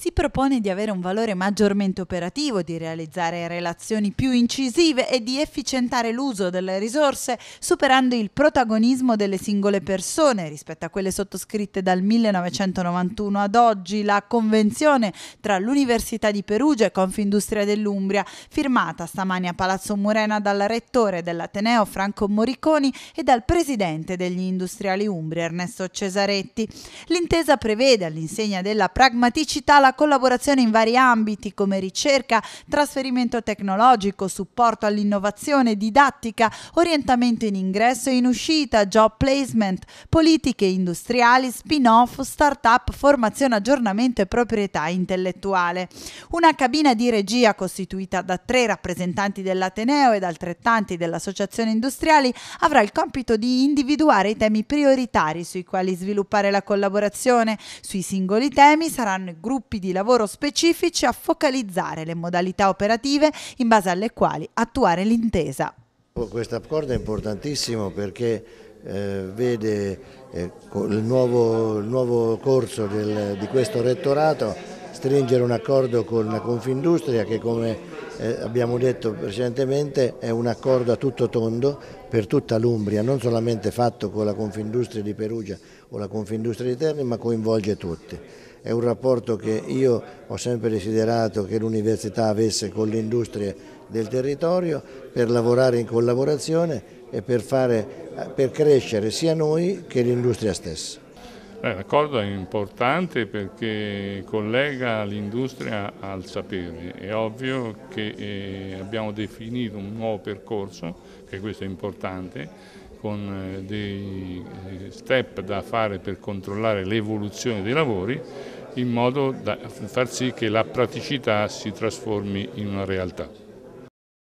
si propone di avere un valore maggiormente operativo, di realizzare relazioni più incisive e di efficientare l'uso delle risorse, superando il protagonismo delle singole persone rispetto a quelle sottoscritte dal 1991 ad oggi, la convenzione tra l'Università di Perugia e Confindustria dell'Umbria, firmata stamani a Palazzo Murena dal rettore dell'Ateneo Franco Moriconi e dal presidente degli industriali umbri Ernesto Cesaretti. L'intesa prevede all'insegna della pragmaticità la la collaborazione in vari ambiti come ricerca, trasferimento tecnologico, supporto all'innovazione, didattica, orientamento in ingresso e in uscita, job placement, politiche industriali, spin-off, start-up, formazione, aggiornamento e proprietà intellettuale. Una cabina di regia costituita da tre rappresentanti dell'Ateneo ed altrettanti dell'Associazione Industriali avrà il compito di individuare i temi prioritari sui quali sviluppare la collaborazione. Sui singoli temi saranno gruppi di lavoro specifici a focalizzare le modalità operative in base alle quali attuare l'intesa. Oh, questo accordo è importantissimo perché eh, vede eh, il, nuovo, il, nuovo, corso del, di questo rettorato stringere un accordo con la Confindustria che come eh, abbiamo detto precedentemente, è un accordo a tutto tondo per tutta l'Umbria, non solamente fatto con la Confindustria di Perugia o la Confindustria di Terni, ma coinvolge tutti. È un rapporto che io ho sempre desiderato che l'università avesse con l'industria del territorio per lavorare in collaborazione e per, fare, per crescere sia noi che l'industria stessa. L'accordo è importante perché collega l'industria al sapere, è ovvio che eh, abbiamo definito un nuovo percorso, che questo è importante, con eh, dei eh, step da fare per controllare l'evoluzione dei lavori in modo da far sì che la praticità si trasformi in una realtà.